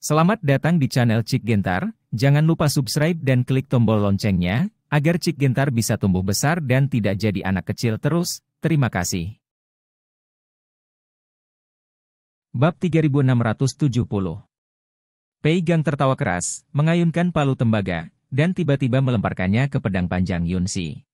Selamat datang di channel Cik Gentar, jangan lupa subscribe dan klik tombol loncengnya, agar Cik Gentar bisa tumbuh besar dan tidak jadi anak kecil terus, terima kasih. Bab 3670 Pei Gang tertawa keras, mengayunkan palu tembaga, dan tiba-tiba melemparkannya ke pedang panjang Yun Si.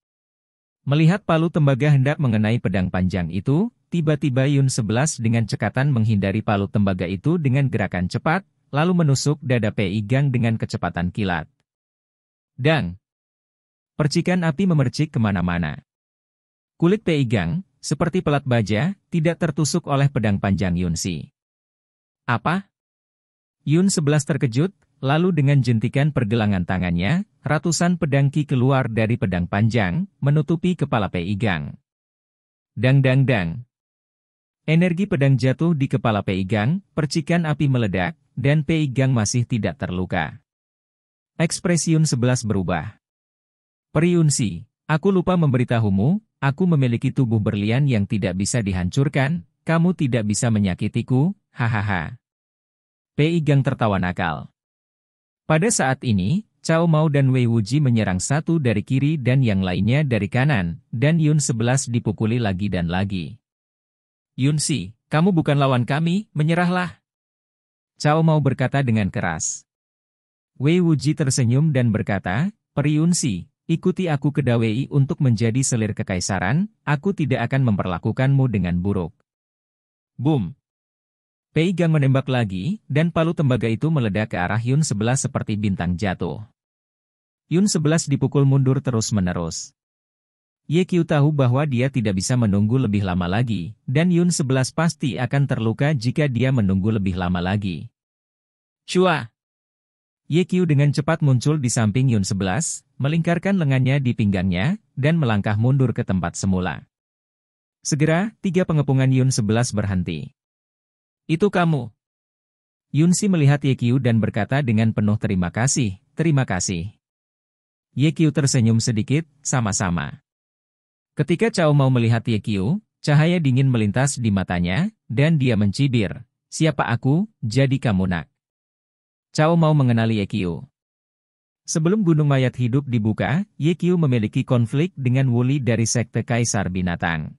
Melihat palu tembaga hendak mengenai pedang panjang itu, tiba-tiba Yun 11 dengan cekatan menghindari palu tembaga itu dengan gerakan cepat, lalu menusuk dada Pei Gang dengan kecepatan kilat. Dang! Percikan api memercik kemana-mana. Kulit Pei Gang, seperti pelat baja, tidak tertusuk oleh pedang panjang Yun Si. Apa? Yun sebelas terkejut, lalu dengan jentikan pergelangan tangannya, ratusan pedang ki keluar dari pedang panjang, menutupi kepala Pei Gang. Dang dang dang. Energi pedang jatuh di kepala Pei Gang, percikan api meledak, dan Pei Gang masih tidak terluka. Ekspresiun 11 berubah. Periunsi, aku lupa memberitahumu, aku memiliki tubuh berlian yang tidak bisa dihancurkan, kamu tidak bisa menyakitiku, hahaha. Pei Gang tertawa nakal. Pada saat ini, Cao Mao dan Wei Wuji menyerang satu dari kiri dan yang lainnya dari kanan, dan Yun 11 dipukuli lagi dan lagi. Yun Si, kamu bukan lawan kami, menyerahlah. Cao mau berkata dengan keras. Wei Wuji tersenyum dan berkata, Periunsi, ikuti aku ke Dawei untuk menjadi selir kekaisaran, aku tidak akan memperlakukanmu dengan buruk. Boom! Pei Gang menembak lagi, dan palu tembaga itu meledak ke arah Yun 11 seperti bintang jatuh. Yun 11 dipukul mundur terus-menerus. Ye Qiu tahu bahwa dia tidak bisa menunggu lebih lama lagi, dan Yun 11 pasti akan terluka jika dia menunggu lebih lama lagi. Cua! Ye Qiu dengan cepat muncul di samping Yun 11, melingkarkan lengannya di pinggangnya, dan melangkah mundur ke tempat semula. Segera, tiga pengepungan Yun 11 berhenti. Itu kamu. Yun Si melihat Ye Qiu dan berkata dengan penuh terima kasih, terima kasih. Ye Qiu tersenyum sedikit, sama-sama. Ketika Chao mau melihat Ye Qiu, cahaya dingin melintas di matanya, dan dia mencibir. Siapa aku, jadi kamu nak. Chao mau mengenali Ye Qiu. Sebelum gunung mayat hidup dibuka, Ye Qiu memiliki konflik dengan Wuli dari Sekte Kaisar Binatang.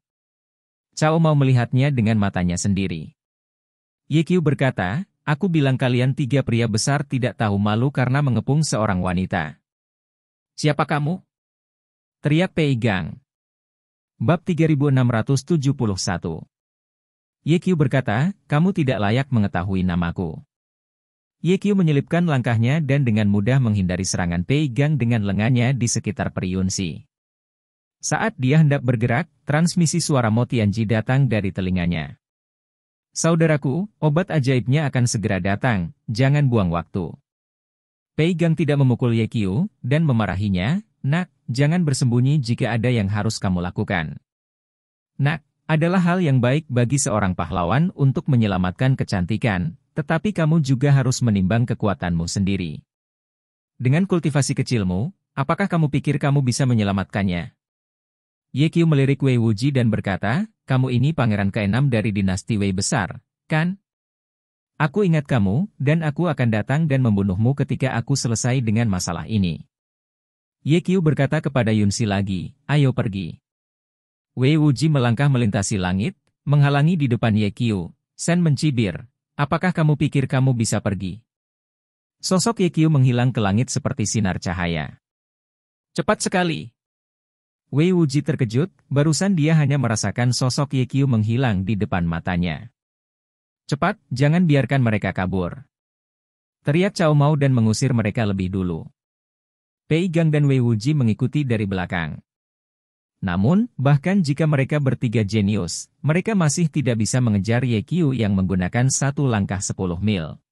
Chao mau melihatnya dengan matanya sendiri. Ye Qiu berkata, Aku bilang kalian tiga pria besar tidak tahu malu karena mengepung seorang wanita. Siapa kamu? Teriak Pei Gang. Bab 3671 Yekyu berkata, kamu tidak layak mengetahui namaku. Yekyu menyelipkan langkahnya dan dengan mudah menghindari serangan Pei Gang dengan lengannya di sekitar periunsi. Saat dia hendak bergerak, transmisi suara Motianji datang dari telinganya. Saudaraku, obat ajaibnya akan segera datang, jangan buang waktu. Pei Gang tidak memukul Yekyu, dan memarahinya, Nak, jangan bersembunyi jika ada yang harus kamu lakukan. Nak, adalah hal yang baik bagi seorang pahlawan untuk menyelamatkan kecantikan, tetapi kamu juga harus menimbang kekuatanmu sendiri. Dengan kultivasi kecilmu, apakah kamu pikir kamu bisa menyelamatkannya? Ye Qiu melirik Wei Wuji dan berkata, kamu ini pangeran keenam dari dinasti Wei besar, kan? Aku ingat kamu, dan aku akan datang dan membunuhmu ketika aku selesai dengan masalah ini. Ye Qiu berkata kepada Yunsi lagi, ayo pergi. Wei Wuji melangkah melintasi langit, menghalangi di depan Ye Qiu. Sen mencibir, apakah kamu pikir kamu bisa pergi? Sosok Ye Qiu menghilang ke langit seperti sinar cahaya. Cepat sekali. Wei Wuji terkejut, barusan dia hanya merasakan sosok Ye Qiu menghilang di depan matanya. Cepat, jangan biarkan mereka kabur. Teriak Cao Mao dan mengusir mereka lebih dulu. Pei Gang dan Wei Wuji mengikuti dari belakang. Namun, bahkan jika mereka bertiga jenius, mereka masih tidak bisa mengejar Ye Qiu yang menggunakan satu langkah sepuluh mil.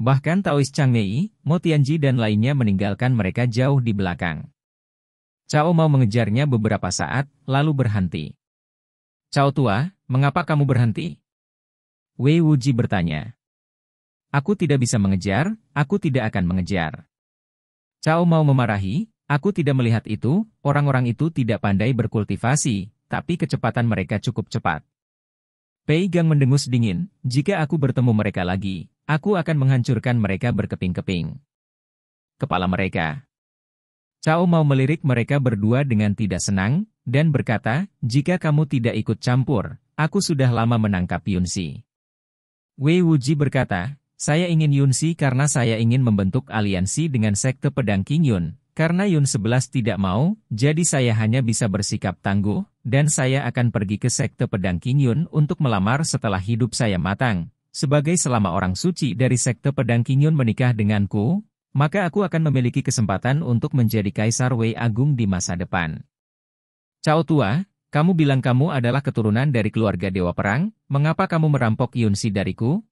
Bahkan Taois Mei, Mo Tianji dan lainnya meninggalkan mereka jauh di belakang. Cao mau mengejarnya beberapa saat, lalu berhenti. Cao tua, mengapa kamu berhenti? Wei Wuji bertanya. Aku tidak bisa mengejar, aku tidak akan mengejar. Cao mau memarahi, aku tidak melihat itu, orang-orang itu tidak pandai berkultivasi, tapi kecepatan mereka cukup cepat. Pei Gang mendengus dingin, jika aku bertemu mereka lagi, aku akan menghancurkan mereka berkeping-keping. Kepala mereka. Cao mau melirik mereka berdua dengan tidak senang, dan berkata, jika kamu tidak ikut campur, aku sudah lama menangkap Yunsi. Wei Wuji berkata, saya ingin Yun Yunsi karena saya ingin membentuk aliansi dengan sekte pedang Kingyun. Karena Yun 11 tidak mau, jadi saya hanya bisa bersikap tangguh, dan saya akan pergi ke sekte pedang Kingyun untuk melamar setelah hidup saya matang. Sebagai selama orang suci dari sekte pedang Kingyun menikah denganku, maka aku akan memiliki kesempatan untuk menjadi Kaisar Wei Agung di masa depan. Cao Tua, kamu bilang kamu adalah keturunan dari keluarga Dewa Perang, mengapa kamu merampok Yun Yunsi dariku?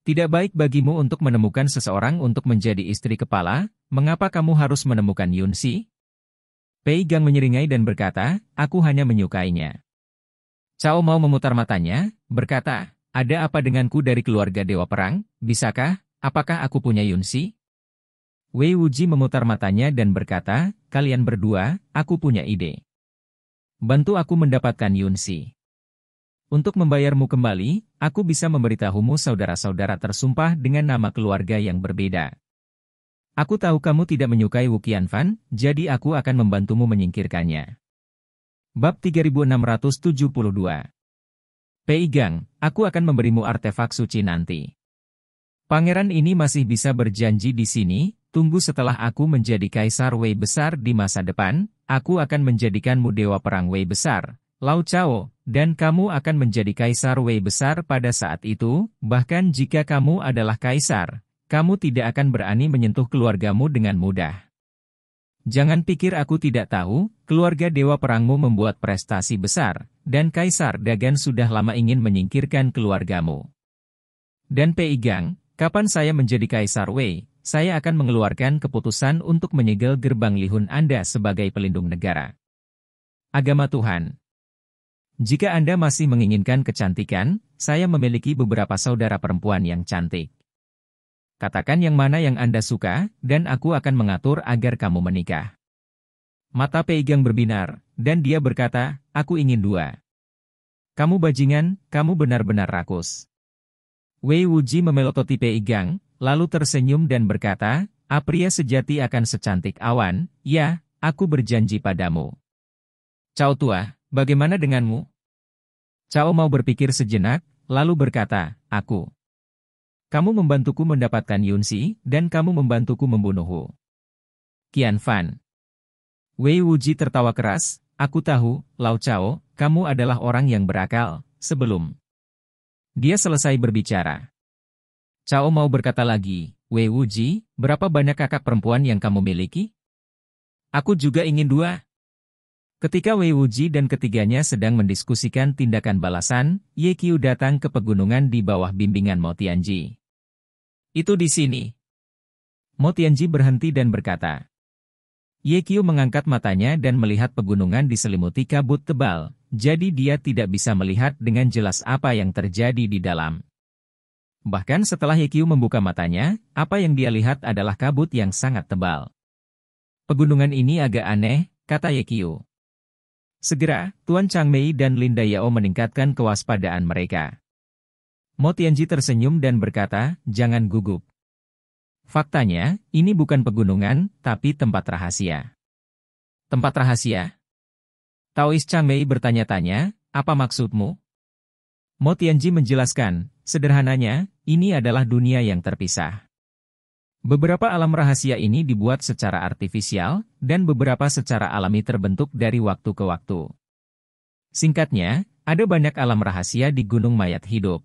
Tidak baik bagimu untuk menemukan seseorang untuk menjadi istri kepala, mengapa kamu harus menemukan Yun Yunsi? Pei Gang menyeringai dan berkata, aku hanya menyukainya. Cao mau memutar matanya, berkata, ada apa denganku dari keluarga Dewa Perang, bisakah, apakah aku punya Yun Yunsi? Wei Wuji memutar matanya dan berkata, kalian berdua, aku punya ide. Bantu aku mendapatkan Yun Yunsi. Untuk membayarmu kembali, aku bisa memberitahumu saudara-saudara tersumpah dengan nama keluarga yang berbeda. Aku tahu kamu tidak menyukai Wukian Fan, jadi aku akan membantumu menyingkirkannya. Bab 3672 Pei Gang, aku akan memberimu artefak suci nanti. Pangeran ini masih bisa berjanji di sini, tunggu setelah aku menjadi Kaisar Wei Besar di masa depan, aku akan menjadikanmu Dewa Perang Wei Besar. Lao Chao, dan kamu akan menjadi kaisar Wei besar pada saat itu, bahkan jika kamu adalah kaisar, kamu tidak akan berani menyentuh keluargamu dengan mudah. Jangan pikir aku tidak tahu, keluarga Dewa Perangmu membuat prestasi besar, dan Kaisar Dagan sudah lama ingin menyingkirkan keluargamu. Dan Pei Gang, kapan saya menjadi Kaisar Wei, saya akan mengeluarkan keputusan untuk menyegel gerbang lihun Anda sebagai pelindung negara. Agama Tuhan jika Anda masih menginginkan kecantikan, saya memiliki beberapa saudara perempuan yang cantik. Katakan yang mana yang Anda suka, dan aku akan mengatur agar kamu menikah. Mata Peigang berbinar, dan dia berkata, aku ingin dua. Kamu bajingan, kamu benar-benar rakus. Wei Wuji memelototi Peigang, lalu tersenyum dan berkata, Apria sejati akan secantik awan, ya, aku berjanji padamu. Cao Tua, bagaimana denganmu? Cao mau berpikir sejenak, lalu berkata, Aku. Kamu membantuku mendapatkan Yun Si, dan kamu membantuku Hu. Kian Fan. Wei Wuji tertawa keras, aku tahu, Lao Cao, kamu adalah orang yang berakal, sebelum. Dia selesai berbicara. Cao mau berkata lagi, Wei Wuji, berapa banyak kakak perempuan yang kamu miliki? Aku juga ingin dua, Ketika Wei Wuji dan ketiganya sedang mendiskusikan tindakan balasan, Ye Qiu datang ke pegunungan di bawah bimbingan Mo Tianji. Itu di sini. Mo Tianji berhenti dan berkata. Ye Qiu mengangkat matanya dan melihat pegunungan diselimuti kabut tebal, jadi dia tidak bisa melihat dengan jelas apa yang terjadi di dalam. Bahkan setelah Ye Qiu membuka matanya, apa yang dia lihat adalah kabut yang sangat tebal. Pegunungan ini agak aneh, kata Ye Qiu. Segera, Tuan Chang Mei dan Linda Yao meningkatkan kewaspadaan mereka. Mo Tianji tersenyum dan berkata, jangan gugup. Faktanya, ini bukan pegunungan, tapi tempat rahasia. Tempat rahasia? Taois Mei bertanya-tanya, apa maksudmu? Mo Tianji menjelaskan, sederhananya, ini adalah dunia yang terpisah. Beberapa alam rahasia ini dibuat secara artifisial, dan beberapa secara alami terbentuk dari waktu ke waktu. Singkatnya, ada banyak alam rahasia di Gunung Mayat Hidup.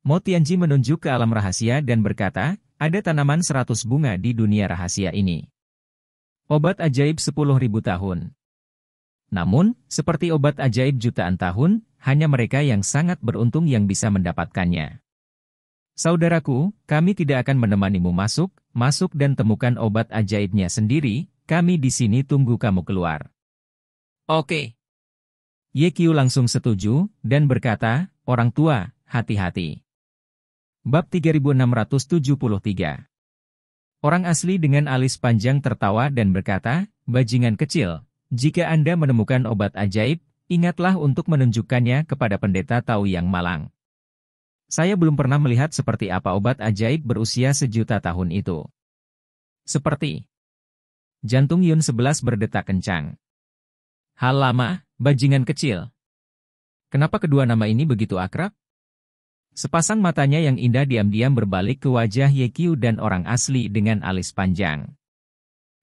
Motianji menunjuk ke alam rahasia dan berkata, ada tanaman 100 bunga di dunia rahasia ini. Obat ajaib 10.000 tahun. Namun, seperti obat ajaib jutaan tahun, hanya mereka yang sangat beruntung yang bisa mendapatkannya. Saudaraku, kami tidak akan menemanimu masuk, masuk dan temukan obat ajaibnya sendiri, kami di sini tunggu kamu keluar. Oke. Yekyu langsung setuju, dan berkata, orang tua, hati-hati. Bab 3673 Orang asli dengan alis panjang tertawa dan berkata, bajingan kecil, jika Anda menemukan obat ajaib, ingatlah untuk menunjukkannya kepada pendeta tahu yang malang. Saya belum pernah melihat seperti apa obat ajaib berusia sejuta tahun itu. Seperti Jantung Yun 11 berdetak kencang. Hal lama, bajingan kecil. Kenapa kedua nama ini begitu akrab? Sepasang matanya yang indah diam-diam berbalik ke wajah Ye Yekyu dan orang asli dengan alis panjang.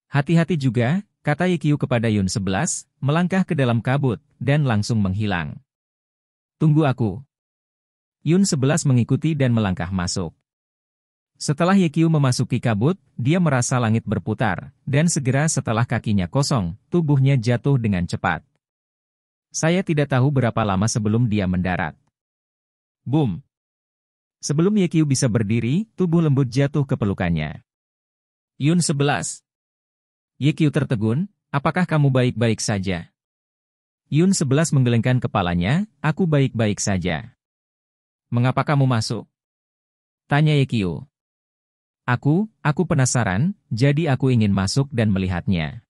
Hati-hati juga, kata Ye Yekyu kepada Yun 11, melangkah ke dalam kabut, dan langsung menghilang. Tunggu aku. Yun 11 mengikuti dan melangkah masuk. Setelah Yekyu memasuki kabut, dia merasa langit berputar, dan segera setelah kakinya kosong, tubuhnya jatuh dengan cepat. Saya tidak tahu berapa lama sebelum dia mendarat. Boom! Sebelum Yekyu bisa berdiri, tubuh lembut jatuh ke pelukannya. Yun 11 Yekyu tertegun, apakah kamu baik-baik saja? Yun 11 menggelengkan kepalanya, aku baik-baik saja. Mengapa kamu masuk? Tanya Yekio. Aku, aku penasaran, jadi aku ingin masuk dan melihatnya.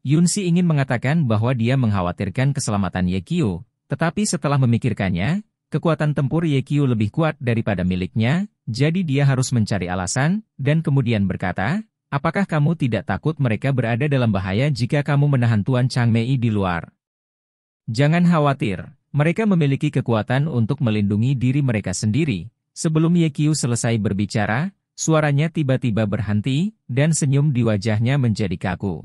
Yunsi ingin mengatakan bahwa dia mengkhawatirkan keselamatan Yekio, tetapi setelah memikirkannya, kekuatan tempur Yekio lebih kuat daripada miliknya, jadi dia harus mencari alasan, dan kemudian berkata, apakah kamu tidak takut mereka berada dalam bahaya jika kamu menahan Tuan Changmei di luar? Jangan khawatir, mereka memiliki kekuatan untuk melindungi diri mereka sendiri. Sebelum Yekyu selesai berbicara, suaranya tiba-tiba berhenti, dan senyum di wajahnya menjadi kaku.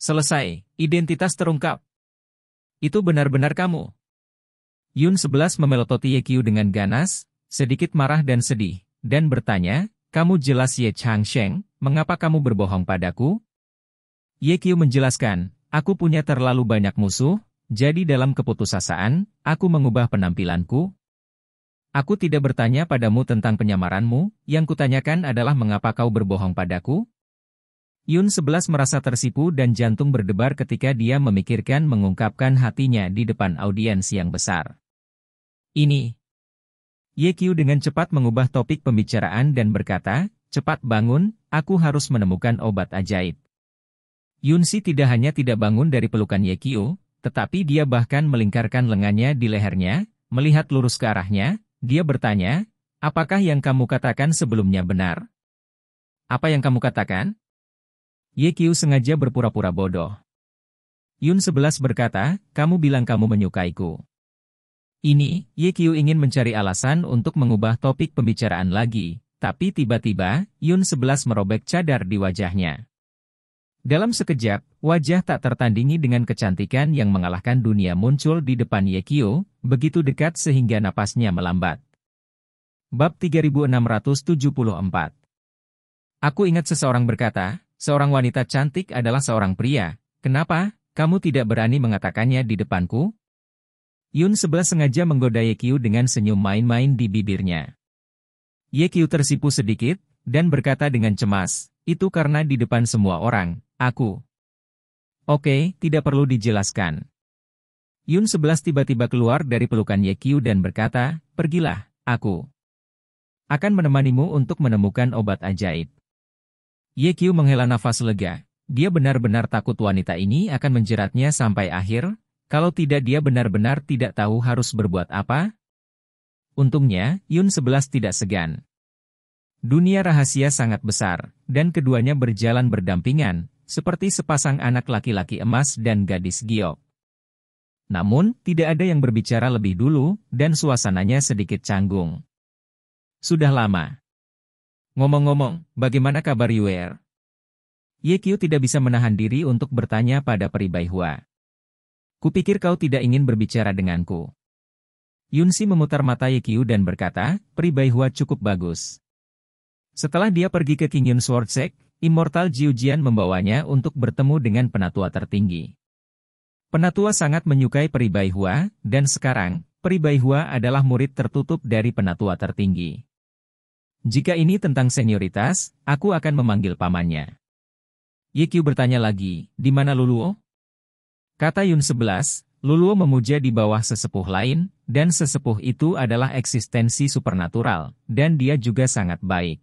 Selesai, identitas terungkap. Itu benar-benar kamu. Yun 11 memelototi Yekyu dengan ganas, sedikit marah dan sedih, dan bertanya, kamu jelas Ye Chang Sheng, mengapa kamu berbohong padaku? Ye menjelaskan, aku punya terlalu banyak musuh, jadi dalam keputusasaan, aku mengubah penampilanku. Aku tidak bertanya padamu tentang penyamaranmu, yang kutanyakan adalah mengapa kau berbohong padaku? Yun 11 merasa tersipu dan jantung berdebar ketika dia memikirkan mengungkapkan hatinya di depan audiens yang besar. Ini. Ye dengan cepat mengubah topik pembicaraan dan berkata, cepat bangun, aku harus menemukan obat ajaib. Yun Si tidak hanya tidak bangun dari pelukan Ye tetapi dia bahkan melingkarkan lengannya di lehernya, melihat lurus ke arahnya, dia bertanya, apakah yang kamu katakan sebelumnya benar? Apa yang kamu katakan? Ye Qiu sengaja berpura-pura bodoh. Yun 11 berkata, kamu bilang kamu menyukaiku. Ini, Ye Qiu ingin mencari alasan untuk mengubah topik pembicaraan lagi, tapi tiba-tiba, Yun 11 merobek cadar di wajahnya. Dalam sekejap, wajah tak tertandingi dengan kecantikan yang mengalahkan dunia muncul di depan Yekio, begitu dekat sehingga napasnya melambat. Bab 3674 Aku ingat seseorang berkata, seorang wanita cantik adalah seorang pria, kenapa, kamu tidak berani mengatakannya di depanku? Yun sebelah sengaja menggoda Yekio dengan senyum main-main di bibirnya. Yekio tersipu sedikit, dan berkata dengan cemas, itu karena di depan semua orang, Aku. Oke, tidak perlu dijelaskan. Yun sebelas tiba-tiba keluar dari pelukan Ye Yekyu dan berkata, Pergilah, aku. Akan menemanimu untuk menemukan obat ajaib. Ye Yekyu menghela nafas lega. Dia benar-benar takut wanita ini akan menjeratnya sampai akhir, kalau tidak dia benar-benar tidak tahu harus berbuat apa. Untungnya, Yun sebelas tidak segan. Dunia rahasia sangat besar, dan keduanya berjalan berdampingan, seperti sepasang anak laki-laki emas dan gadis giok. Namun, tidak ada yang berbicara lebih dulu, dan suasananya sedikit canggung. Sudah lama. Ngomong-ngomong, bagaimana kabar Yuer? Yekyu tidak bisa menahan diri untuk bertanya pada Peribaihua. Kupikir kau tidak ingin berbicara denganku. Yunsi memutar mata Yekyu dan berkata, Peribaihua cukup bagus. Setelah dia pergi ke King Yun Swordsek, Immortal Jiujian membawanya untuk bertemu dengan penatua tertinggi. Penatua sangat menyukai Peribai Hua, dan sekarang, Peribai Hua adalah murid tertutup dari penatua tertinggi. Jika ini tentang senioritas, aku akan memanggil pamannya. Yikyu bertanya lagi, di mana Luluo? Kata Yun 11, Luluo memuja di bawah sesepuh lain, dan sesepuh itu adalah eksistensi supernatural, dan dia juga sangat baik.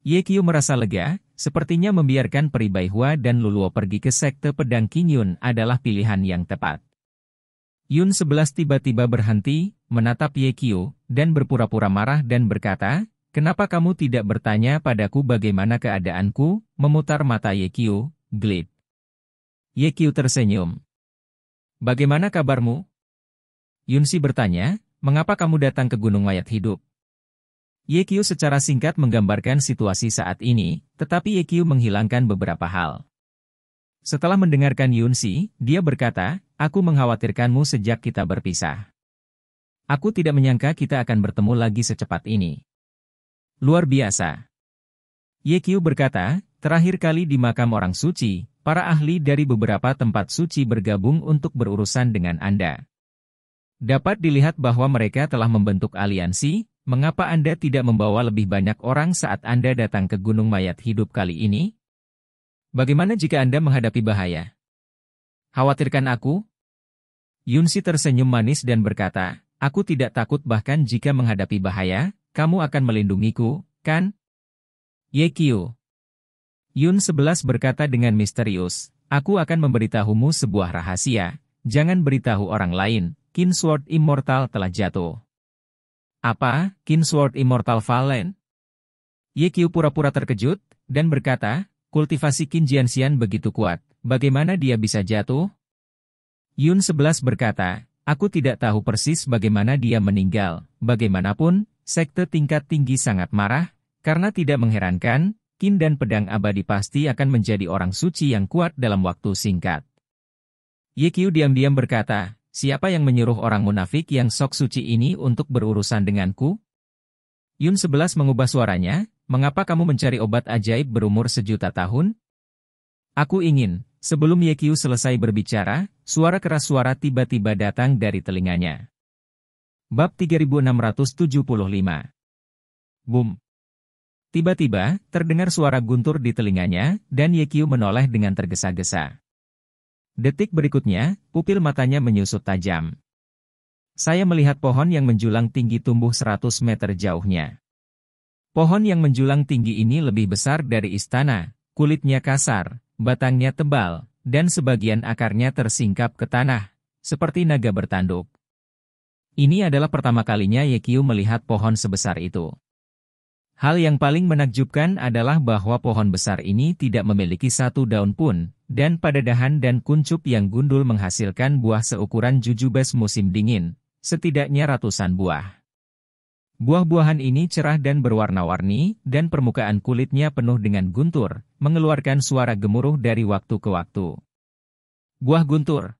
Ye Qiu merasa lega, sepertinya membiarkan Hua dan Luluo pergi ke sekte pedang Yun adalah pilihan yang tepat. Yun 11 tiba-tiba berhenti, menatap Ye Qiu, dan berpura-pura marah dan berkata, Kenapa kamu tidak bertanya padaku bagaimana keadaanku? Memutar mata Ye Qiu, glit. Ye Qiu tersenyum. Bagaimana kabarmu? Yun si bertanya, mengapa kamu datang ke Gunung Mayat Hidup? YQ secara singkat menggambarkan situasi saat ini, tetapi YQ menghilangkan beberapa hal. Setelah mendengarkan Yunsi, dia berkata, Aku mengkhawatirkanmu sejak kita berpisah. Aku tidak menyangka kita akan bertemu lagi secepat ini. Luar biasa. YQ berkata, terakhir kali di makam orang suci, para ahli dari beberapa tempat suci bergabung untuk berurusan dengan Anda. Dapat dilihat bahwa mereka telah membentuk aliansi, Mengapa Anda tidak membawa lebih banyak orang saat Anda datang ke Gunung Mayat Hidup kali ini? Bagaimana jika Anda menghadapi bahaya? Khawatirkan aku? Yunsi tersenyum manis dan berkata, Aku tidak takut bahkan jika menghadapi bahaya, kamu akan melindungiku, kan? Ye Yekio. Yun 11 berkata dengan misterius, Aku akan memberitahumu sebuah rahasia, jangan beritahu orang lain, Kinsword Immortal telah jatuh. Apa, Kingsword Immortal Valen? Yekyu pura-pura terkejut, dan berkata, kultivasi Qin Jianxian begitu kuat, bagaimana dia bisa jatuh? Yun 11 berkata, aku tidak tahu persis bagaimana dia meninggal, bagaimanapun, sekte tingkat tinggi sangat marah, karena tidak mengherankan, Qin dan pedang abadi pasti akan menjadi orang suci yang kuat dalam waktu singkat. Yekyu diam-diam berkata, Siapa yang menyuruh orang munafik yang sok suci ini untuk berurusan denganku? Yun 11 mengubah suaranya, mengapa kamu mencari obat ajaib berumur sejuta tahun? Aku ingin, sebelum Yekyu selesai berbicara, suara keras suara tiba-tiba datang dari telinganya. Bab 3675 Boom. Tiba-tiba, terdengar suara guntur di telinganya, dan Yekyu menoleh dengan tergesa-gesa. Detik berikutnya, pupil matanya menyusut tajam. Saya melihat pohon yang menjulang tinggi tumbuh 100 meter jauhnya. Pohon yang menjulang tinggi ini lebih besar dari istana, kulitnya kasar, batangnya tebal, dan sebagian akarnya tersingkap ke tanah, seperti naga bertanduk. Ini adalah pertama kalinya Yekiu melihat pohon sebesar itu. Hal yang paling menakjubkan adalah bahwa pohon besar ini tidak memiliki satu daun pun, dan pada dahan dan kuncup yang gundul menghasilkan buah seukuran jujubes musim dingin, setidaknya ratusan buah. Buah-buahan ini cerah dan berwarna-warni, dan permukaan kulitnya penuh dengan guntur, mengeluarkan suara gemuruh dari waktu ke waktu. Buah guntur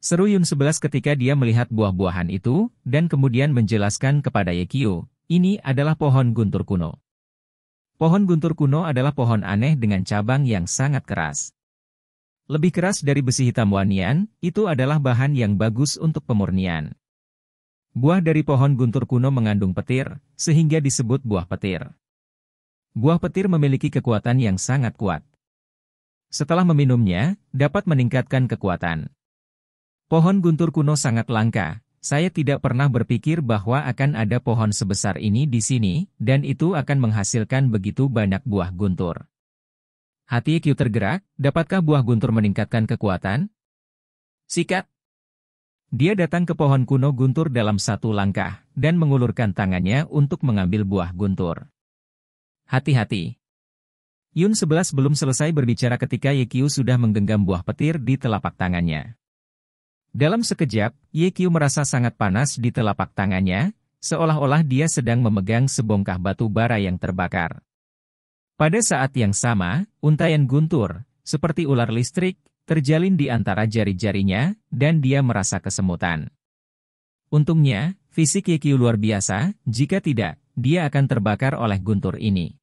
Seru Yun sebelas ketika dia melihat buah-buahan itu, dan kemudian menjelaskan kepada Yekio, ini adalah pohon guntur kuno. Pohon guntur kuno adalah pohon aneh dengan cabang yang sangat keras. Lebih keras dari besi hitam wanian, itu adalah bahan yang bagus untuk pemurnian. Buah dari pohon guntur kuno mengandung petir, sehingga disebut buah petir. Buah petir memiliki kekuatan yang sangat kuat. Setelah meminumnya, dapat meningkatkan kekuatan. Pohon guntur kuno sangat langka, saya tidak pernah berpikir bahwa akan ada pohon sebesar ini di sini, dan itu akan menghasilkan begitu banyak buah guntur. Hati Q tergerak, dapatkah buah guntur meningkatkan kekuatan? Sikat! Dia datang ke pohon kuno guntur dalam satu langkah, dan mengulurkan tangannya untuk mengambil buah guntur. Hati-hati! Yun 11 belum selesai berbicara ketika Yekyu sudah menggenggam buah petir di telapak tangannya. Dalam sekejap, Yekyu merasa sangat panas di telapak tangannya, seolah-olah dia sedang memegang sebongkah batu bara yang terbakar. Pada saat yang sama, untayan guntur, seperti ular listrik, terjalin di antara jari-jarinya, dan dia merasa kesemutan. Untungnya, fisik Yekyu luar biasa, jika tidak, dia akan terbakar oleh guntur ini.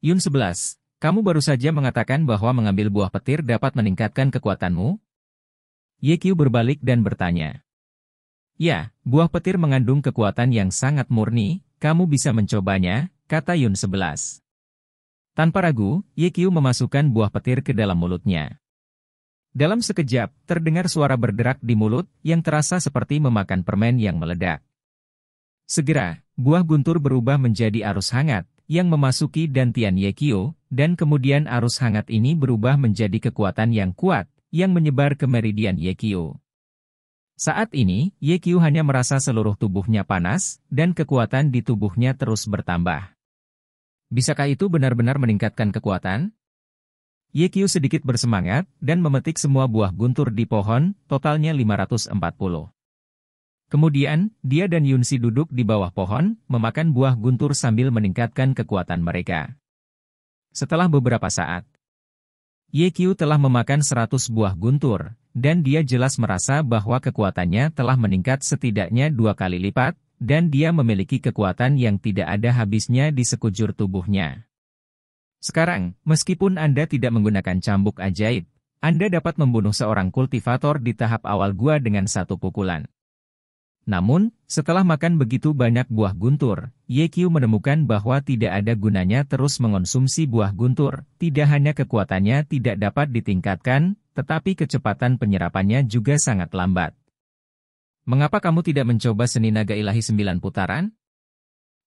Yun 11, kamu baru saja mengatakan bahwa mengambil buah petir dapat meningkatkan kekuatanmu? Yekyu berbalik dan bertanya. Ya, buah petir mengandung kekuatan yang sangat murni, kamu bisa mencobanya, kata Yun 11. Tanpa ragu, Ye Qiu memasukkan buah petir ke dalam mulutnya. Dalam sekejap, terdengar suara berderak di mulut yang terasa seperti memakan permen yang meledak. Segera, buah guntur berubah menjadi arus hangat yang memasuki dantian Ye Qiu, dan kemudian arus hangat ini berubah menjadi kekuatan yang kuat yang menyebar ke meridian Ye Qiu. Saat ini, Ye Qiu hanya merasa seluruh tubuhnya panas dan kekuatan di tubuhnya terus bertambah. Bisakah itu benar-benar meningkatkan kekuatan? YQ sedikit bersemangat dan memetik semua buah guntur di pohon, totalnya 540. Kemudian, dia dan Yunsi duduk di bawah pohon, memakan buah guntur sambil meningkatkan kekuatan mereka. Setelah beberapa saat, YQ telah memakan 100 buah guntur, dan dia jelas merasa bahwa kekuatannya telah meningkat setidaknya dua kali lipat, dan dia memiliki kekuatan yang tidak ada habisnya di sekujur tubuhnya. Sekarang, meskipun Anda tidak menggunakan cambuk ajaib, Anda dapat membunuh seorang kultivator di tahap awal gua dengan satu pukulan. Namun, setelah makan begitu banyak buah guntur, YQ menemukan bahwa tidak ada gunanya terus mengonsumsi buah guntur, tidak hanya kekuatannya tidak dapat ditingkatkan, tetapi kecepatan penyerapannya juga sangat lambat. Mengapa kamu tidak mencoba seni naga ilahi sembilan putaran?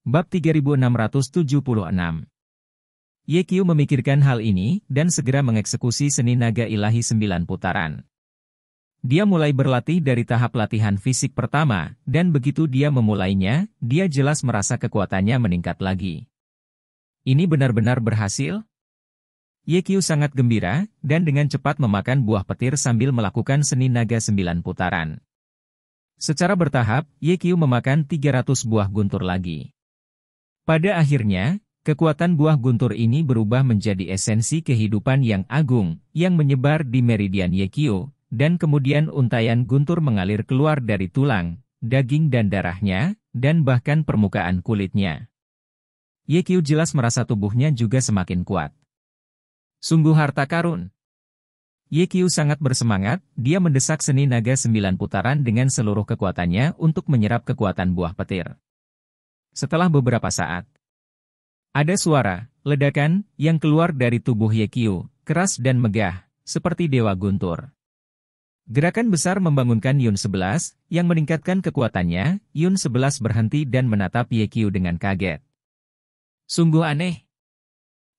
Bab 3676 Yekyu memikirkan hal ini dan segera mengeksekusi seni naga ilahi sembilan putaran. Dia mulai berlatih dari tahap latihan fisik pertama, dan begitu dia memulainya, dia jelas merasa kekuatannya meningkat lagi. Ini benar-benar berhasil? Yekyu sangat gembira, dan dengan cepat memakan buah petir sambil melakukan seni naga sembilan putaran. Secara bertahap, Ye Qiu memakan 300 buah guntur lagi. Pada akhirnya, kekuatan buah guntur ini berubah menjadi esensi kehidupan yang agung, yang menyebar di meridian Ye Qiu, dan kemudian untayan guntur mengalir keluar dari tulang, daging dan darahnya, dan bahkan permukaan kulitnya. Ye Qiu jelas merasa tubuhnya juga semakin kuat. Sungguh harta karun. Yekyu sangat bersemangat, dia mendesak seni naga sembilan putaran dengan seluruh kekuatannya untuk menyerap kekuatan buah petir. Setelah beberapa saat, ada suara, ledakan, yang keluar dari tubuh Yekyu, keras dan megah, seperti dewa guntur. Gerakan besar membangunkan Yun 11, yang meningkatkan kekuatannya, Yun 11 berhenti dan menatap Yekyu dengan kaget. Sungguh aneh,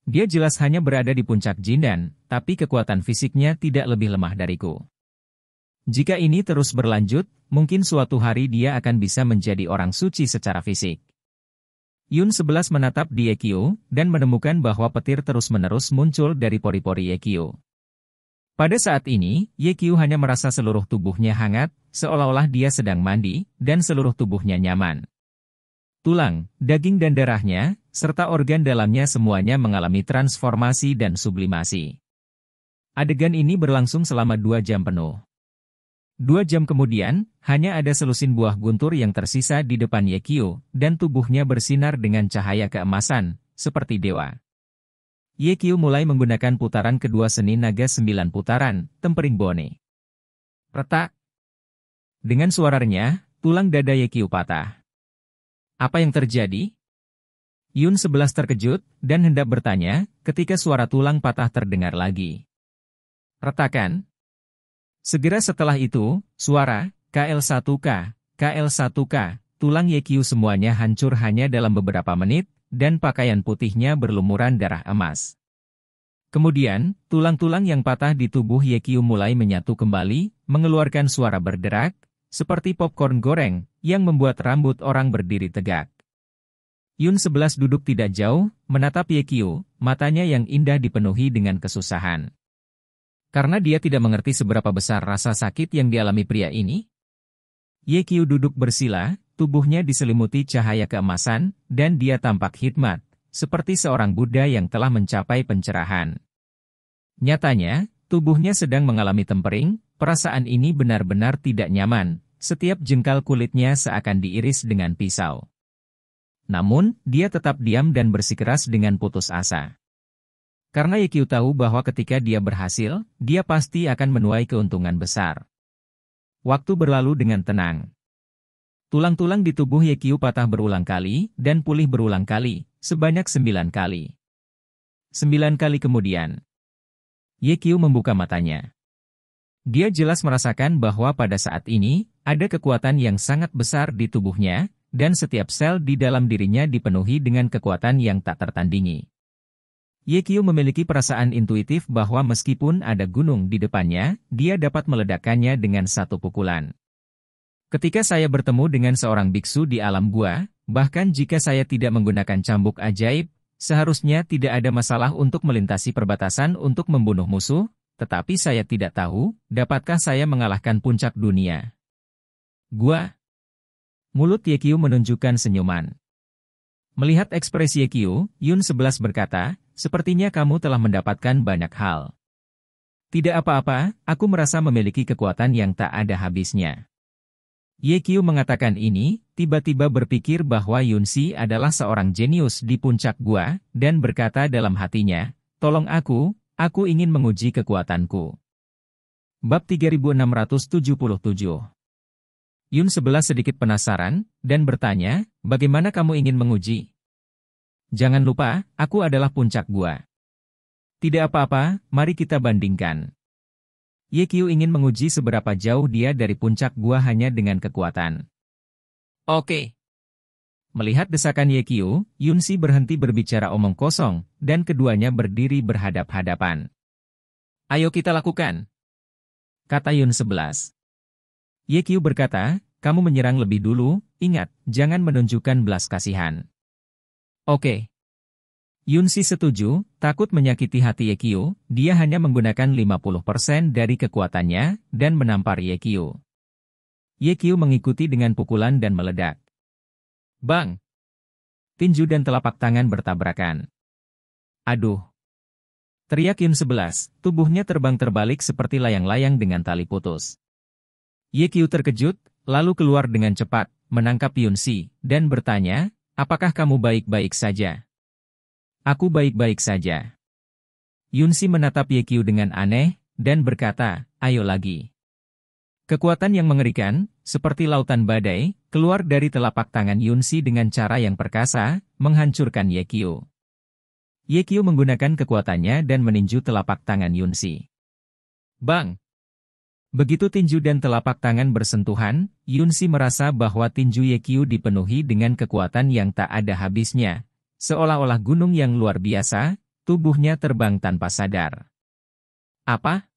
dia jelas hanya berada di puncak Jindan, tapi kekuatan fisiknya tidak lebih lemah dariku. Jika ini terus berlanjut, mungkin suatu hari dia akan bisa menjadi orang suci secara fisik. Yun 11 menatap di Ekyu, dan menemukan bahwa petir terus-menerus muncul dari pori-pori Ekyu. Pada saat ini, Yekyu hanya merasa seluruh tubuhnya hangat, seolah-olah dia sedang mandi, dan seluruh tubuhnya nyaman. Tulang, daging dan darahnya, serta organ dalamnya semuanya mengalami transformasi dan sublimasi. Adegan ini berlangsung selama dua jam penuh. Dua jam kemudian, hanya ada selusin buah guntur yang tersisa di depan Yekio, dan tubuhnya bersinar dengan cahaya keemasan, seperti dewa. Yekio mulai menggunakan putaran kedua seni naga sembilan putaran, tempering bone. Retak. Dengan suaranya, tulang dada Yekio patah. Apa yang terjadi? Yun sebelas terkejut dan hendak bertanya ketika suara tulang patah terdengar lagi. Retakan. Segera setelah itu, suara KL1K, KL1K, tulang Yekyu semuanya hancur hanya dalam beberapa menit, dan pakaian putihnya berlumuran darah emas. Kemudian, tulang-tulang yang patah di tubuh Yekyu mulai menyatu kembali, mengeluarkan suara berderak, seperti popcorn goreng, yang membuat rambut orang berdiri tegak. Yun sebelas duduk tidak jauh, menatap Ye Kyo, matanya yang indah dipenuhi dengan kesusahan. Karena dia tidak mengerti seberapa besar rasa sakit yang dialami pria ini. Ye Kyo duduk bersila, tubuhnya diselimuti cahaya keemasan, dan dia tampak hikmat, seperti seorang Buddha yang telah mencapai pencerahan. Nyatanya, tubuhnya sedang mengalami tempering, perasaan ini benar-benar tidak nyaman, setiap jengkal kulitnya seakan diiris dengan pisau. Namun, dia tetap diam dan bersikeras dengan putus asa. Karena Yekiu tahu bahwa ketika dia berhasil, dia pasti akan menuai keuntungan besar. Waktu berlalu dengan tenang. Tulang-tulang di tubuh Yekyu patah berulang kali dan pulih berulang kali, sebanyak sembilan kali. Sembilan kali kemudian, Yekyu membuka matanya. Dia jelas merasakan bahwa pada saat ini, ada kekuatan yang sangat besar di tubuhnya, dan setiap sel di dalam dirinya dipenuhi dengan kekuatan yang tak tertandingi. Yekyu memiliki perasaan intuitif bahwa meskipun ada gunung di depannya, dia dapat meledakkannya dengan satu pukulan. Ketika saya bertemu dengan seorang biksu di alam gua, bahkan jika saya tidak menggunakan cambuk ajaib, seharusnya tidak ada masalah untuk melintasi perbatasan untuk membunuh musuh, tetapi saya tidak tahu, dapatkah saya mengalahkan puncak dunia. Gua, Mulut Yekyu menunjukkan senyuman. Melihat ekspresi Yekyu, Yun 11 berkata, sepertinya kamu telah mendapatkan banyak hal. Tidak apa-apa, aku merasa memiliki kekuatan yang tak ada habisnya. Yekyu mengatakan ini, tiba-tiba berpikir bahwa Yun Si adalah seorang jenius di puncak gua, dan berkata dalam hatinya, Tolong aku, aku ingin menguji kekuatanku. Bab 3677 Yun sebelah sedikit penasaran, dan bertanya, bagaimana kamu ingin menguji? Jangan lupa, aku adalah puncak gua. Tidak apa-apa, mari kita bandingkan. Ye Yekyu ingin menguji seberapa jauh dia dari puncak gua hanya dengan kekuatan. Oke. Melihat desakan Ye Yun Si berhenti berbicara omong kosong, dan keduanya berdiri berhadap-hadapan. Ayo kita lakukan. Kata Yun 11. Ye Qiu berkata, kamu menyerang lebih dulu, ingat, jangan menunjukkan belas kasihan. Oke. Okay. Yunsi setuju, takut menyakiti hati Yekio, dia hanya menggunakan 50% dari kekuatannya, dan menampar Ye Yekio mengikuti dengan pukulan dan meledak. Bang! Tinju dan telapak tangan bertabrakan. Aduh! Teriak Yun 11, tubuhnya terbang terbalik seperti layang-layang dengan tali putus. Ye Qiu terkejut, lalu keluar dengan cepat, menangkap Yun Si, dan bertanya, apakah kamu baik-baik saja? Aku baik-baik saja. Yun Si menatap Ye Qiu dengan aneh, dan berkata, ayo lagi. Kekuatan yang mengerikan, seperti lautan badai, keluar dari telapak tangan Yun Si dengan cara yang perkasa, menghancurkan Ye Qiu. Ye Qiu menggunakan kekuatannya dan meninju telapak tangan Yun Si. Bang! Begitu tinju dan telapak tangan bersentuhan, Yunsi merasa bahwa tinju Yekyu dipenuhi dengan kekuatan yang tak ada habisnya. Seolah-olah gunung yang luar biasa, tubuhnya terbang tanpa sadar. Apa?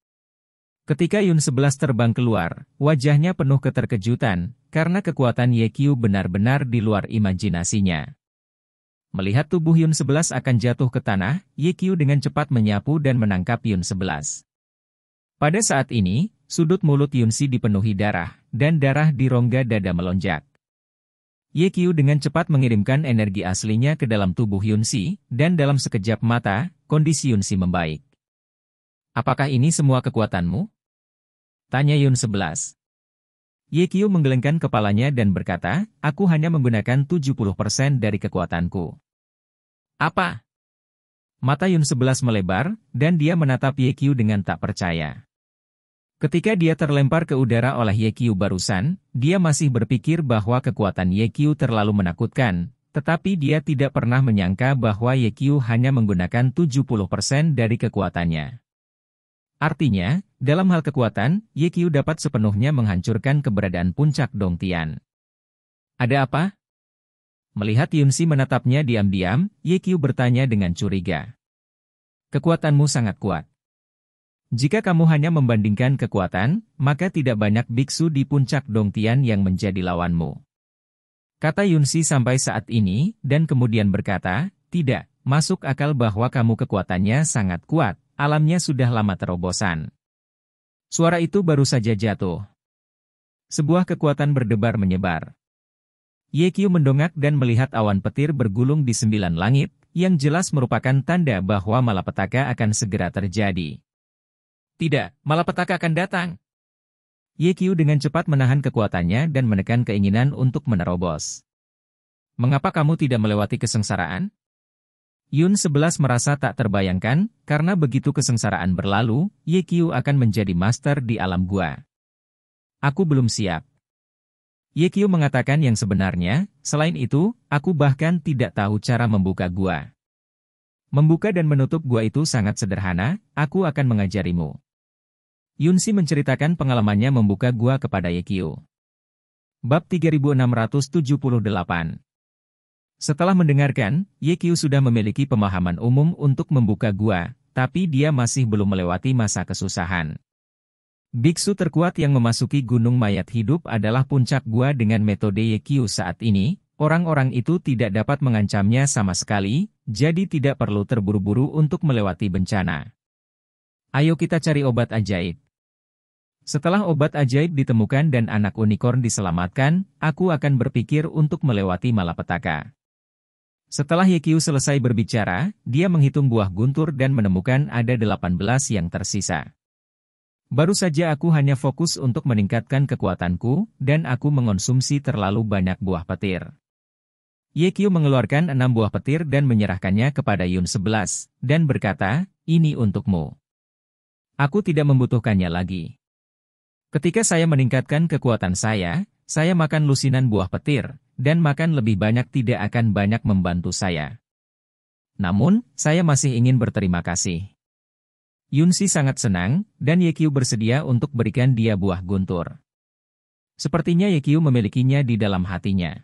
Ketika Yun 11 terbang keluar, wajahnya penuh keterkejutan, karena kekuatan Yekyu benar-benar di luar imajinasinya. Melihat tubuh Yun 11 akan jatuh ke tanah, Yekyu dengan cepat menyapu dan menangkap Yun 11. Pada saat ini, Sudut mulut Yunsi dipenuhi darah, dan darah di rongga dada melonjak. Ye Qiu dengan cepat mengirimkan energi aslinya ke dalam tubuh Yunsi, dan dalam sekejap mata, kondisi Yunsi membaik. Apakah ini semua kekuatanmu? Tanya Yun 11. Ye Qiu menggelengkan kepalanya dan berkata, aku hanya menggunakan 70% dari kekuatanku. Apa? Mata Yun 11 melebar, dan dia menatap Ye Qiu dengan tak percaya. Ketika dia terlempar ke udara oleh Yekyu barusan, dia masih berpikir bahwa kekuatan Yekyu terlalu menakutkan, tetapi dia tidak pernah menyangka bahwa Yekyu hanya menggunakan 70% dari kekuatannya. Artinya, dalam hal kekuatan, Yekyu dapat sepenuhnya menghancurkan keberadaan puncak Dongtian. Ada apa? Melihat Yunsi menatapnya diam-diam, Yekyu bertanya dengan curiga. Kekuatanmu sangat kuat. Jika kamu hanya membandingkan kekuatan, maka tidak banyak biksu di puncak Dongtian yang menjadi lawanmu. Kata Yunsi sampai saat ini, dan kemudian berkata, tidak, masuk akal bahwa kamu kekuatannya sangat kuat, alamnya sudah lama terobosan. Suara itu baru saja jatuh. Sebuah kekuatan berdebar menyebar. Yekyu mendongak dan melihat awan petir bergulung di sembilan langit, yang jelas merupakan tanda bahwa malapetaka akan segera terjadi. Tidak, malapetaka akan datang. Ye Qiu dengan cepat menahan kekuatannya dan menekan keinginan untuk menerobos. Mengapa kamu tidak melewati kesengsaraan? Yun 11 merasa tak terbayangkan, karena begitu kesengsaraan berlalu, Ye Qiu akan menjadi master di alam gua. Aku belum siap. Ye Qiu mengatakan yang sebenarnya, selain itu, aku bahkan tidak tahu cara membuka gua. Membuka dan menutup gua itu sangat sederhana, aku akan mengajarimu. Yunsi menceritakan pengalamannya membuka gua kepada Yekio. Bab 3678 Setelah mendengarkan, Yekio sudah memiliki pemahaman umum untuk membuka gua, tapi dia masih belum melewati masa kesusahan. Biksu terkuat yang memasuki gunung mayat hidup adalah puncak gua dengan metode Yekio saat ini, orang-orang itu tidak dapat mengancamnya sama sekali, jadi tidak perlu terburu-buru untuk melewati bencana. Ayo kita cari obat ajaib. Setelah obat ajaib ditemukan dan anak unicorn diselamatkan, aku akan berpikir untuk melewati malapetaka. Setelah Yekyu selesai berbicara, dia menghitung buah guntur dan menemukan ada 18 yang tersisa. Baru saja aku hanya fokus untuk meningkatkan kekuatanku, dan aku mengonsumsi terlalu banyak buah petir. Yekyu mengeluarkan enam buah petir dan menyerahkannya kepada Yun 11, dan berkata, ini untukmu. Aku tidak membutuhkannya lagi. Ketika saya meningkatkan kekuatan saya, saya makan lusinan buah petir, dan makan lebih banyak tidak akan banyak membantu saya. Namun, saya masih ingin berterima kasih. Yunsi sangat senang, dan Yekyu bersedia untuk berikan dia buah guntur. Sepertinya Yekyu memilikinya di dalam hatinya.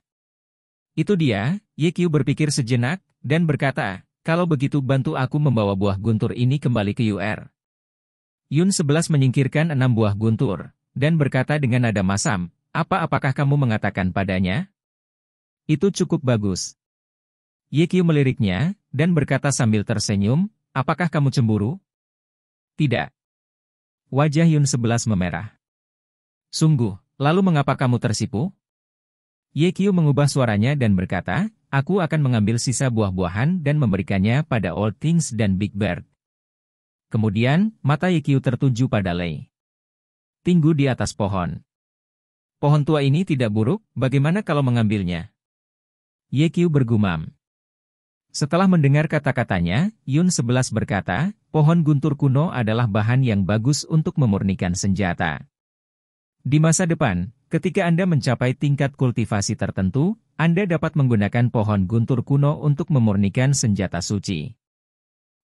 Itu dia, Yekyu berpikir sejenak, dan berkata, kalau begitu bantu aku membawa buah guntur ini kembali ke UR. Er. Yun 11 menyingkirkan enam buah guntur, dan berkata dengan nada masam, apa apakah kamu mengatakan padanya? Itu cukup bagus. Yekyu meliriknya, dan berkata sambil tersenyum, apakah kamu cemburu? Tidak. Wajah Yun sebelas memerah. Sungguh, lalu mengapa kamu tersipu? Yekyu mengubah suaranya dan berkata, aku akan mengambil sisa buah-buahan dan memberikannya pada Old Things dan Big Bird. Kemudian, mata Yekyu tertuju pada Lei tinggu di atas pohon. Pohon tua ini tidak buruk, bagaimana kalau mengambilnya? Ye bergumam. Setelah mendengar kata-katanya, Yun 11 berkata, pohon guntur kuno adalah bahan yang bagus untuk memurnikan senjata. Di masa depan, ketika Anda mencapai tingkat kultivasi tertentu, Anda dapat menggunakan pohon guntur kuno untuk memurnikan senjata suci.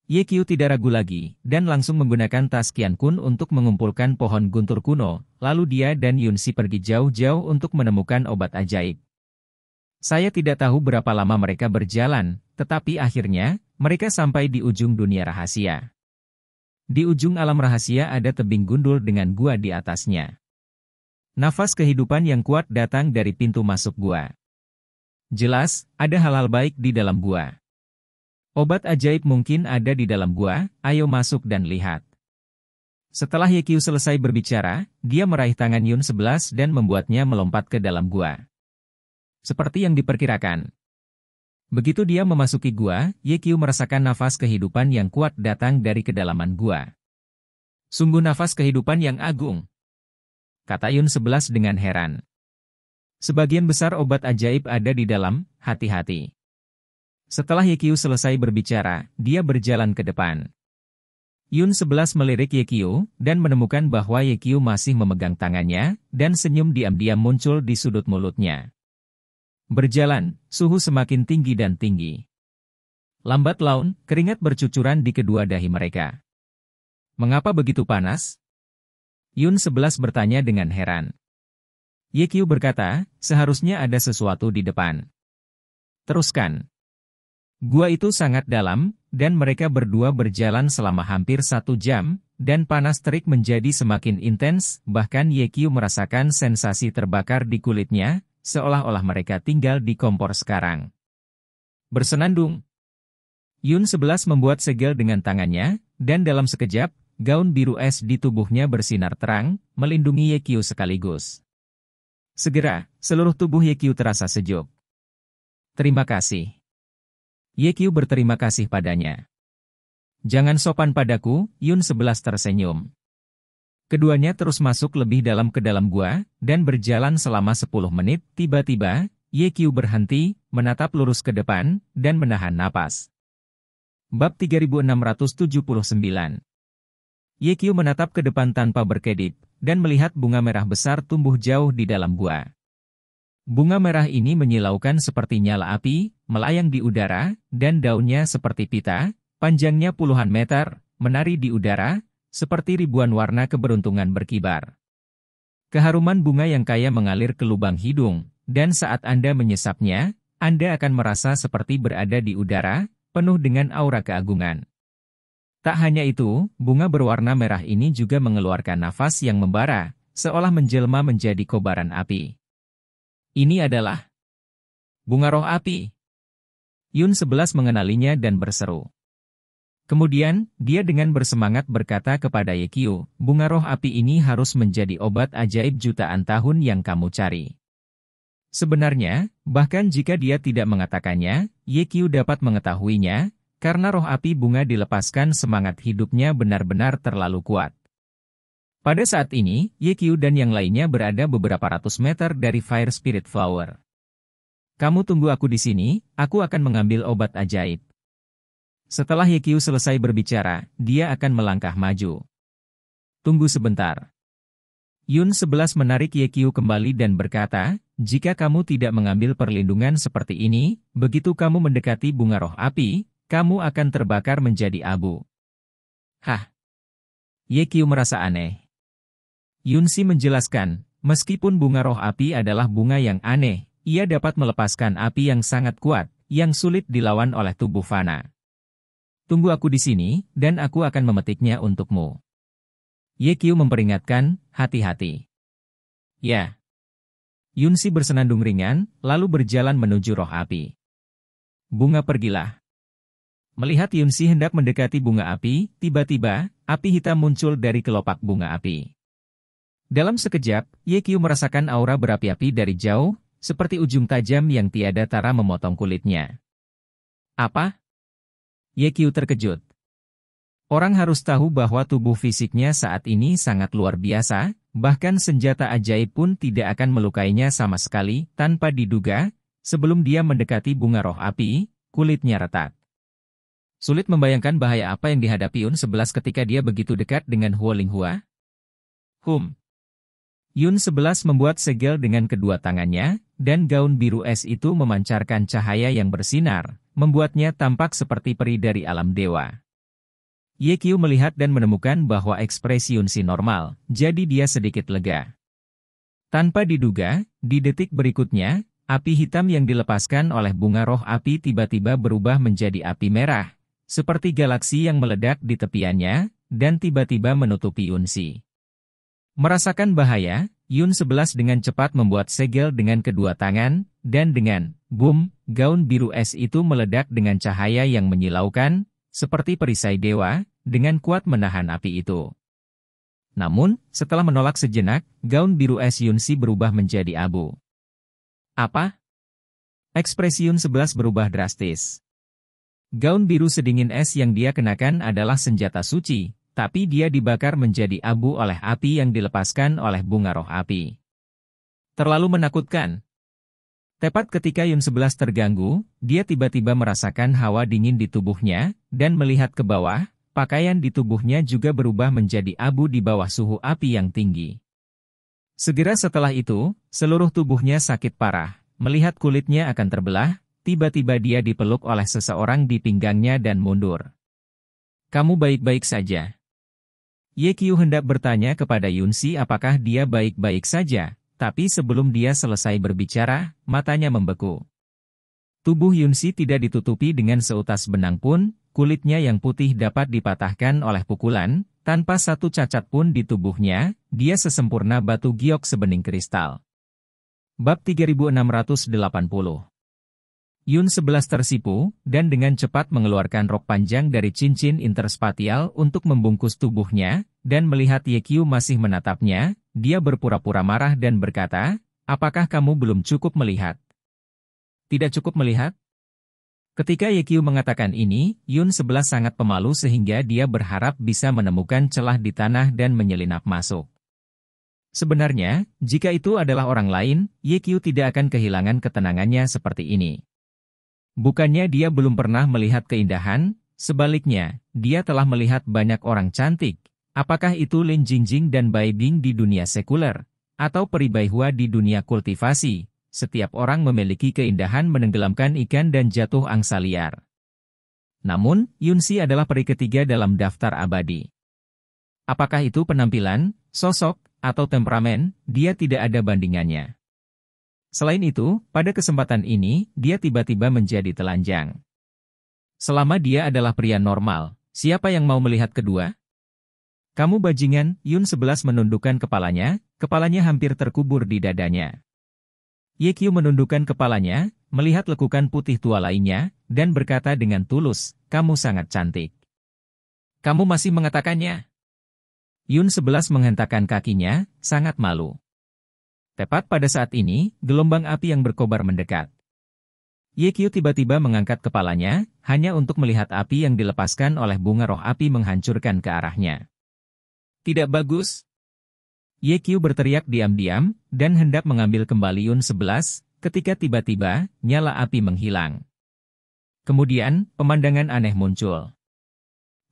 Ye Qiu tidak ragu lagi, dan langsung menggunakan tas Qian Kun untuk mengumpulkan pohon guntur kuno, lalu dia dan Yunsi pergi jauh-jauh untuk menemukan obat ajaib. Saya tidak tahu berapa lama mereka berjalan, tetapi akhirnya, mereka sampai di ujung dunia rahasia. Di ujung alam rahasia ada tebing gundul dengan gua di atasnya. Nafas kehidupan yang kuat datang dari pintu masuk gua. Jelas, ada halal baik di dalam gua. Obat ajaib mungkin ada di dalam gua, ayo masuk dan lihat. Setelah Yekyu selesai berbicara, dia meraih tangan Yun 11 dan membuatnya melompat ke dalam gua. Seperti yang diperkirakan. Begitu dia memasuki gua, Yekyu merasakan nafas kehidupan yang kuat datang dari kedalaman gua. Sungguh nafas kehidupan yang agung. Kata Yun 11 dengan heran. Sebagian besar obat ajaib ada di dalam, hati-hati. Setelah Yekio selesai berbicara, dia berjalan ke depan. Yun 11 melirik Yekio dan menemukan bahwa Yekio masih memegang tangannya dan senyum diam-diam muncul di sudut mulutnya. Berjalan, suhu semakin tinggi dan tinggi. Lambat laun, keringat bercucuran di kedua dahi mereka. Mengapa begitu panas? Yun 11 bertanya dengan heran. Yekio berkata, seharusnya ada sesuatu di depan. Teruskan. Gua itu sangat dalam, dan mereka berdua berjalan selama hampir satu jam, dan panas terik menjadi semakin intens, bahkan Yekyu merasakan sensasi terbakar di kulitnya, seolah-olah mereka tinggal di kompor sekarang. Bersenandung. Yun 11 membuat segel dengan tangannya, dan dalam sekejap, gaun biru es di tubuhnya bersinar terang, melindungi Yekyu sekaligus. Segera, seluruh tubuh Yekyu terasa sejuk. Terima kasih. Yekyu berterima kasih padanya. Jangan sopan padaku, Yun sebelas tersenyum. Keduanya terus masuk lebih dalam ke dalam gua, dan berjalan selama sepuluh menit, tiba-tiba, Yekyu berhenti, menatap lurus ke depan, dan menahan napas. Bab 3679 Yekyu menatap ke depan tanpa berkedip, dan melihat bunga merah besar tumbuh jauh di dalam gua. Bunga merah ini menyilaukan seperti nyala api, melayang di udara, dan daunnya seperti pita, panjangnya puluhan meter, menari di udara, seperti ribuan warna keberuntungan berkibar. Keharuman bunga yang kaya mengalir ke lubang hidung, dan saat Anda menyesapnya, Anda akan merasa seperti berada di udara, penuh dengan aura keagungan. Tak hanya itu, bunga berwarna merah ini juga mengeluarkan nafas yang membara, seolah menjelma menjadi kobaran api. Ini adalah bunga roh api. Yun sebelas mengenalinya dan berseru. Kemudian, dia dengan bersemangat berkata kepada Yekio, bunga roh api ini harus menjadi obat ajaib jutaan tahun yang kamu cari. Sebenarnya, bahkan jika dia tidak mengatakannya, Yekio dapat mengetahuinya, karena roh api bunga dilepaskan semangat hidupnya benar-benar terlalu kuat. Pada saat ini, YQ dan yang lainnya berada beberapa ratus meter dari Fire Spirit Flower. Kamu tunggu aku di sini, aku akan mengambil obat ajaib. Setelah YQ selesai berbicara, dia akan melangkah maju. Tunggu sebentar. Yun 11 menarik YQ kembali dan berkata, jika kamu tidak mengambil perlindungan seperti ini, begitu kamu mendekati bunga roh api, kamu akan terbakar menjadi abu. Hah. YQ merasa aneh. Yunsi menjelaskan, meskipun bunga roh api adalah bunga yang aneh, ia dapat melepaskan api yang sangat kuat, yang sulit dilawan oleh tubuh fana. Tunggu aku di sini, dan aku akan memetiknya untukmu. Ye Yekyu memperingatkan, hati-hati. Ya. Yunsi bersenandung ringan, lalu berjalan menuju roh api. Bunga pergilah. Melihat Yunsi hendak mendekati bunga api, tiba-tiba, api hitam muncul dari kelopak bunga api. Dalam sekejap, Ye Qiu merasakan aura berapi-api dari jauh, seperti ujung tajam yang tiada tara memotong kulitnya. Apa? Ye Qiu terkejut. Orang harus tahu bahwa tubuh fisiknya saat ini sangat luar biasa, bahkan senjata ajaib pun tidak akan melukainya sama sekali tanpa diduga, sebelum dia mendekati bunga roh api, kulitnya retak. Sulit membayangkan bahaya apa yang dihadapi Un11 ketika dia begitu dekat dengan Linghua. Hum. Yun 11 membuat segel dengan kedua tangannya, dan gaun biru es itu memancarkan cahaya yang bersinar, membuatnya tampak seperti peri dari alam dewa. Ye Yekyu melihat dan menemukan bahwa ekspresi Yun Si normal, jadi dia sedikit lega. Tanpa diduga, di detik berikutnya, api hitam yang dilepaskan oleh bunga roh api tiba-tiba berubah menjadi api merah, seperti galaksi yang meledak di tepiannya, dan tiba-tiba menutupi Yun Si. Merasakan bahaya, Yun 11 dengan cepat membuat segel dengan kedua tangan, dan dengan, boom, gaun biru es itu meledak dengan cahaya yang menyilaukan, seperti perisai dewa, dengan kuat menahan api itu. Namun, setelah menolak sejenak, gaun biru es Yun Si berubah menjadi abu. Apa? Ekspresi Yun 11 berubah drastis. Gaun biru sedingin es yang dia kenakan adalah senjata suci, tapi dia dibakar menjadi abu oleh api yang dilepaskan oleh bunga roh api. Terlalu menakutkan. Tepat ketika Yun 11 terganggu, dia tiba-tiba merasakan hawa dingin di tubuhnya, dan melihat ke bawah, pakaian di tubuhnya juga berubah menjadi abu di bawah suhu api yang tinggi. Segera setelah itu, seluruh tubuhnya sakit parah, melihat kulitnya akan terbelah, tiba-tiba dia dipeluk oleh seseorang di pinggangnya dan mundur. Kamu baik-baik saja. Ye Kyu hendak bertanya kepada Yunsi apakah dia baik-baik saja, tapi sebelum dia selesai berbicara, matanya membeku. Tubuh Yunsi tidak ditutupi dengan seutas benang pun, kulitnya yang putih dapat dipatahkan oleh pukulan, tanpa satu cacat pun di tubuhnya, dia sesempurna batu giok sebening kristal. Bab 3680 Yun sebelas tersipu, dan dengan cepat mengeluarkan rok panjang dari cincin interspatial untuk membungkus tubuhnya, dan melihat Ye Yekyu masih menatapnya, dia berpura-pura marah dan berkata, Apakah kamu belum cukup melihat? Tidak cukup melihat? Ketika Ye Yekyu mengatakan ini, Yun sebelas sangat pemalu sehingga dia berharap bisa menemukan celah di tanah dan menyelinap masuk. Sebenarnya, jika itu adalah orang lain, Ye Yekyu tidak akan kehilangan ketenangannya seperti ini. Bukannya dia belum pernah melihat keindahan, sebaliknya, dia telah melihat banyak orang cantik. Apakah itu Lin Jingjing dan Bai Bing di dunia sekuler, atau hua di dunia kultivasi? Setiap orang memiliki keindahan menenggelamkan ikan dan jatuh angsa liar. Namun, Yunsi adalah peri ketiga dalam daftar abadi. Apakah itu penampilan, sosok, atau temperamen, dia tidak ada bandingannya. Selain itu, pada kesempatan ini, dia tiba-tiba menjadi telanjang. Selama dia adalah pria normal, siapa yang mau melihat kedua? Kamu bajingan, Yun sebelas menundukkan kepalanya, kepalanya hampir terkubur di dadanya. Ye Kyu menundukkan kepalanya, melihat lekukan putih tua lainnya, dan berkata dengan tulus, kamu sangat cantik. Kamu masih mengatakannya? Yun sebelas menghentakkan kakinya, sangat malu. Tepat pada saat ini, gelombang api yang berkobar mendekat. Qiu tiba-tiba mengangkat kepalanya, hanya untuk melihat api yang dilepaskan oleh bunga roh api menghancurkan ke arahnya. Tidak bagus. Qiu berteriak diam-diam, dan hendak mengambil kembali Yun 11, ketika tiba-tiba, nyala api menghilang. Kemudian, pemandangan aneh muncul.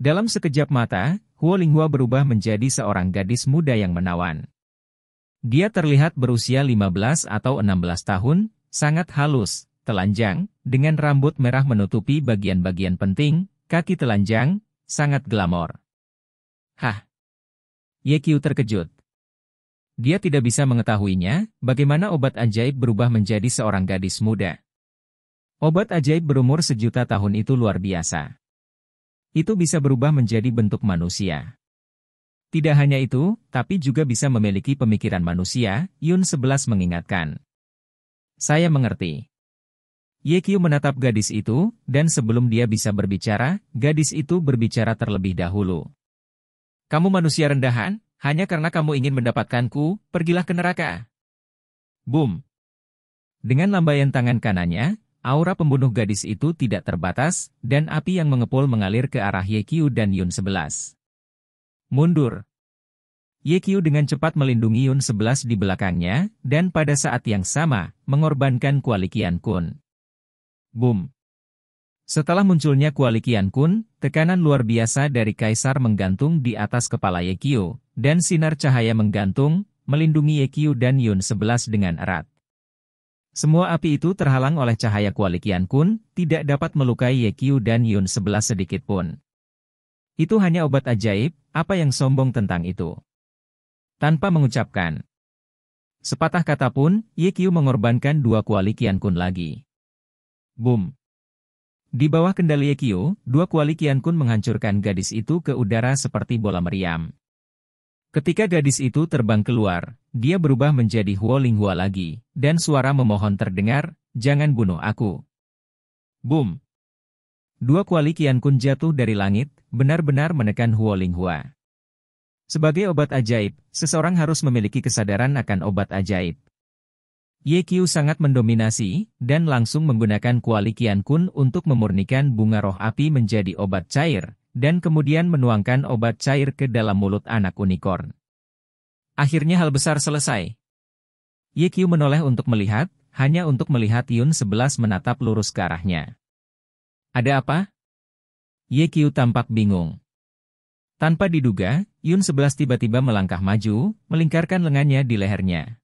Dalam sekejap mata, Huo Linghua berubah menjadi seorang gadis muda yang menawan. Dia terlihat berusia 15 atau 16 tahun, sangat halus, telanjang, dengan rambut merah menutupi bagian-bagian penting, kaki telanjang, sangat glamor. Hah! Yekiu terkejut. Dia tidak bisa mengetahuinya, bagaimana obat ajaib berubah menjadi seorang gadis muda. Obat ajaib berumur sejuta tahun itu luar biasa. Itu bisa berubah menjadi bentuk manusia. Tidak hanya itu, tapi juga bisa memiliki pemikiran manusia, Yun 11 mengingatkan. Saya mengerti. Yekyu menatap gadis itu, dan sebelum dia bisa berbicara, gadis itu berbicara terlebih dahulu. Kamu manusia rendahan, hanya karena kamu ingin mendapatkanku, pergilah ke neraka. Boom. Dengan lambaian tangan kanannya, aura pembunuh gadis itu tidak terbatas, dan api yang mengepul mengalir ke arah Yekyu dan Yun 11. Mundur. Ye Qiu dengan cepat melindungi Yun 11 di belakangnya, dan pada saat yang sama, mengorbankan Qian Kun. Boom. Setelah munculnya Qian Kun, tekanan luar biasa dari Kaisar menggantung di atas kepala Ye Qiu, dan sinar cahaya menggantung, melindungi Ye Qiu dan Yun 11 dengan erat. Semua api itu terhalang oleh cahaya Qian Kun, tidak dapat melukai Ye Qiu dan Yun 11 sedikitpun. Itu hanya obat ajaib, apa yang sombong tentang itu. Tanpa mengucapkan sepatah kata pun, Ye Qiu mengorbankan dua kuali Kian Kun lagi. Boom. Di bawah kendali Ye Qiu, dua kuali Kian Kun menghancurkan gadis itu ke udara seperti bola meriam. Ketika gadis itu terbang keluar, dia berubah menjadi Huo Linghua lagi, dan suara memohon terdengar, jangan bunuh aku. Boom. Dua kuali Qian Kun jatuh dari langit, benar-benar menekan Huo Linghua. Sebagai obat ajaib, seseorang harus memiliki kesadaran akan obat ajaib. Ye Qiu sangat mendominasi, dan langsung menggunakan kuali Qian Kun untuk memurnikan bunga roh api menjadi obat cair, dan kemudian menuangkan obat cair ke dalam mulut anak unicorn. Akhirnya hal besar selesai. Ye Qiu menoleh untuk melihat, hanya untuk melihat Yun 11 menatap lurus ke arahnya. Ada apa? Ye Qiu tampak bingung. Tanpa diduga, Yun Sebelas tiba-tiba melangkah maju, melingkarkan lengannya di lehernya.